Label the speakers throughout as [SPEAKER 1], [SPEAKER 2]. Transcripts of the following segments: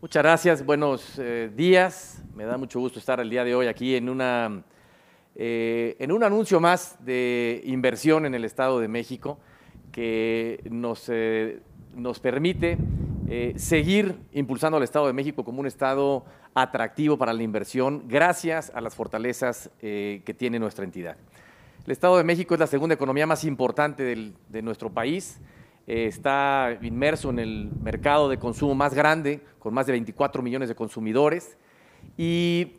[SPEAKER 1] Muchas gracias, buenos eh, días. Me da mucho gusto estar el día de hoy aquí en, una, eh, en un anuncio más de inversión en el Estado de México que nos, eh, permite seguir impulsando al Estado de México como un Estado atractivo para la inversión gracias a las fortalezas que tiene nuestra entidad. El Estado de México es la segunda economía más importante de nuestro país eh, está inmerso en el mercado de consumo más grande, con más de 24 millones de consumidores, y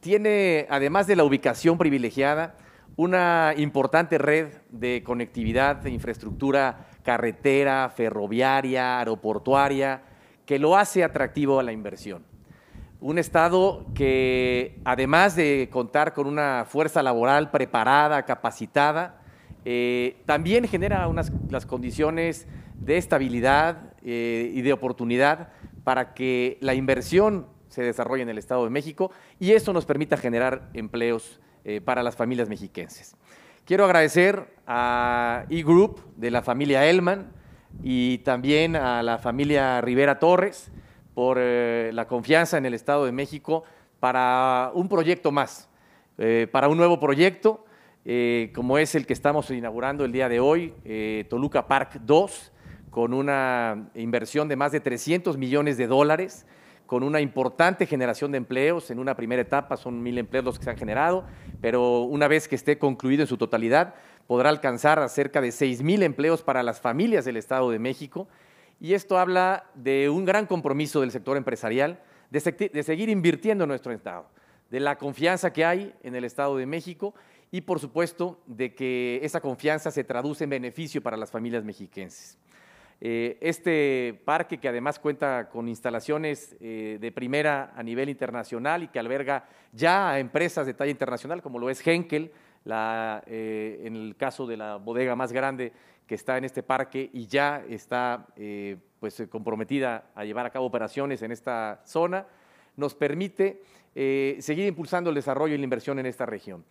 [SPEAKER 1] tiene, además de la ubicación privilegiada, una importante red de conectividad, de infraestructura carretera, ferroviaria, aeroportuaria, que lo hace atractivo a la inversión. Un Estado que, además de contar con una fuerza laboral preparada, capacitada, eh, también genera las condiciones de estabilidad eh, y de oportunidad para que la inversión se desarrolle en el Estado de México y eso nos permita generar empleos eh, para las familias mexiquenses. Quiero agradecer a eGroup de la familia Elman y también a la familia Rivera Torres por la confianza en el Estado de México para un proyecto más, para un nuevo proyecto eh, como es el que estamos inaugurando el día de hoy, eh, Toluca Park 2, con una inversión de más de 300 millones de dólares, con una importante generación de empleos. En una primera etapa son mil empleos los que se han generado, pero una vez que esté concluido en su totalidad, podrá alcanzar a cerca de seis mil empleos para las familias del Estado de México. Y esto habla de un gran compromiso del sector empresarial de, de seguir invirtiendo en nuestro Estado, de la confianza que hay en el Estado de México y por supuesto de que esa confianza se traduce en beneficio para las familias mexiquenses. Eh, este parque, que además cuenta con instalaciones eh, de primera a nivel internacional y que alberga ya a empresas de talla internacional, como lo es Henkel, eh, en el caso de la bodega más grande que está en este parque y ya está pues, comprometida a llevar a cabo operaciones en esta zona, nos permite seguir impulsando el desarrollo y la inversión en esta región.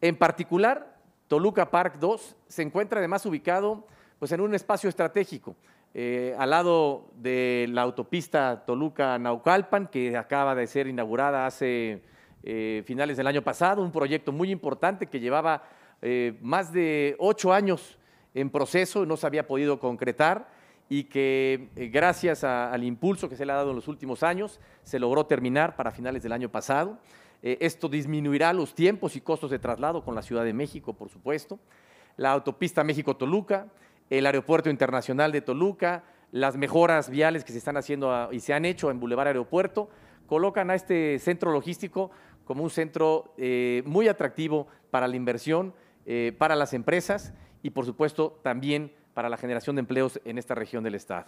[SPEAKER 1] En particular, Toluca Park 2 se encuentra además ubicado pues, en un espacio estratégico, eh, al lado de la autopista Toluca-Naucalpan, que acaba de ser inaugurada hace eh, finales del año pasado, un proyecto muy importante que llevaba eh, más de ocho años en proceso, no se había podido concretar y que eh, gracias al impulso que se le ha dado en los últimos años, se logró terminar para finales del año pasado. Eh, esto disminuirá los tiempos y costos de traslado con la Ciudad de México, por supuesto. La autopista México-Toluca, el Aeropuerto Internacional de Toluca, las mejoras viales que se están haciendo y se han hecho en Boulevard Aeropuerto, colocan a este centro logístico como un centro eh, muy atractivo para la inversión, para las empresas y, por supuesto, también para la generación de empleos en esta región del estado.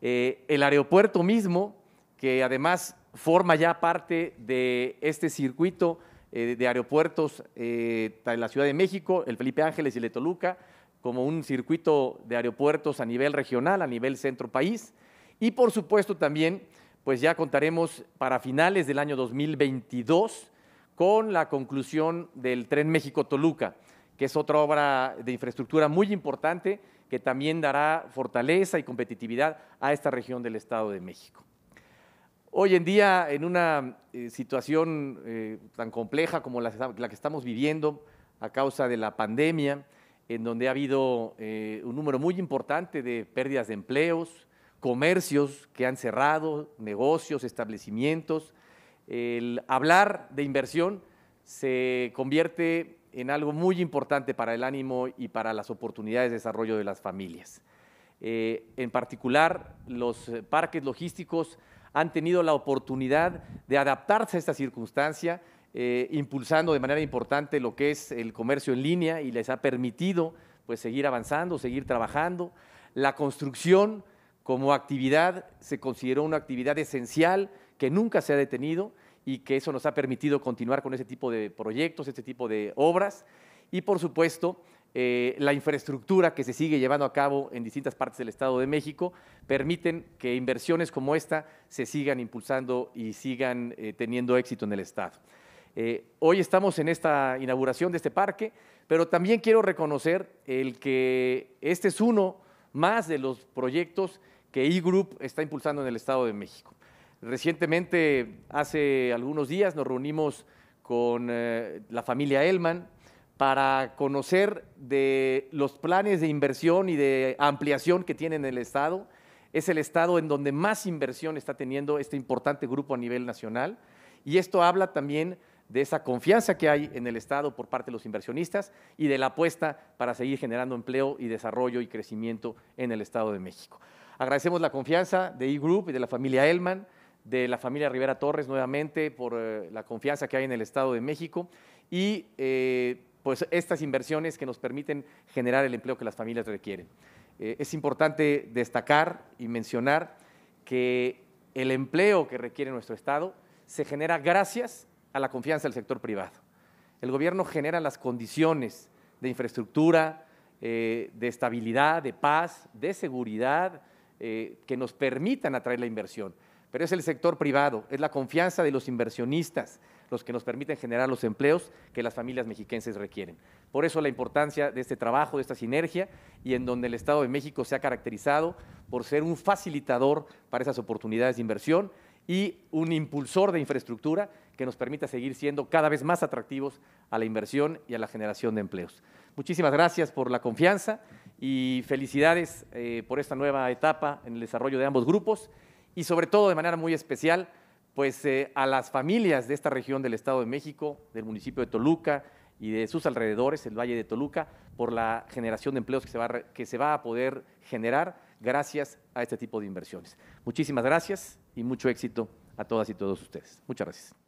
[SPEAKER 1] Eh, el aeropuerto mismo, que además forma ya parte de este circuito eh, de aeropuertos de eh, en la Ciudad de México, el Felipe Ángeles y el de Toluca, como un circuito de aeropuertos a nivel regional, a nivel centro país. Y por supuesto también, pues ya contaremos para finales del año 2022 con la conclusión del tren México-Toluca que es otra obra de infraestructura muy importante que también dará fortaleza y competitividad a esta región del Estado de México. Hoy en día, en una eh, situación eh, tan compleja como la, que estamos viviendo a causa de la pandemia, en donde ha habido eh, un número muy importante de pérdidas de empleos, comercios que han cerrado, negocios, establecimientos, el hablar de inversión se convierte en algo muy importante para el ánimo y para las oportunidades de desarrollo de las familias. Eh, en particular, los eh, parques logísticos han tenido la oportunidad de adaptarse a esta circunstancia, eh, impulsando de manera importante lo que es el comercio en línea y les ha permitido pues, seguir avanzando, seguir trabajando. La construcción como actividad se consideró una actividad esencial que nunca se ha detenido y que eso nos ha permitido continuar con ese tipo de proyectos, este tipo de obras y por supuesto eh, la infraestructura que se sigue llevando a cabo en distintas partes del Estado de México permiten que inversiones como esta se sigan impulsando y sigan eh, teniendo éxito en el Estado. Eh, hoy estamos en esta inauguración de este parque, pero también quiero reconocer el que este es uno más de los proyectos que eGroup está impulsando en el Estado de México. Recientemente, hace algunos días, nos reunimos con eh, la familia Elman para conocer de los planes de inversión y de ampliación que tienen el Estado. Es el Estado en donde más inversión está teniendo este importante grupo a nivel nacional. Y esto habla también de esa confianza que hay en el Estado por parte de los inversionistas y de la apuesta para seguir generando empleo y desarrollo y crecimiento en el Estado de México. Agradecemos la confianza de eGroup y de la familia Elman de la familia Rivera Torres nuevamente por eh, la confianza que hay en el Estado de México y eh, pues estas inversiones que nos permiten generar el empleo que las familias requieren. Eh, es importante destacar y mencionar que el empleo que requiere nuestro Estado se genera gracias a la confianza del sector privado. El gobierno genera las condiciones de infraestructura, de estabilidad, de paz, de seguridad, que nos permitan atraer la inversión pero es el sector privado, es la confianza de los inversionistas los que nos permiten generar los empleos que las familias mexiquenses requieren. Por eso la importancia de este trabajo, de esta sinergia, y en donde el Estado de México se ha caracterizado por ser un facilitador para esas oportunidades de inversión y un impulsor de infraestructura que nos permita seguir siendo cada vez más atractivos a la inversión y a la generación de empleos. Muchísimas gracias por la confianza y felicidades eh, por esta nueva etapa en el desarrollo de ambos grupos y sobre todo de manera muy especial pues eh, a las familias de esta región del Estado de México, del municipio de Toluca y de sus alrededores, el Valle de Toluca, por la generación de empleos que se va que se va a poder generar gracias a este tipo de inversiones. Muchísimas gracias y mucho éxito a todas y todos ustedes. Muchas gracias.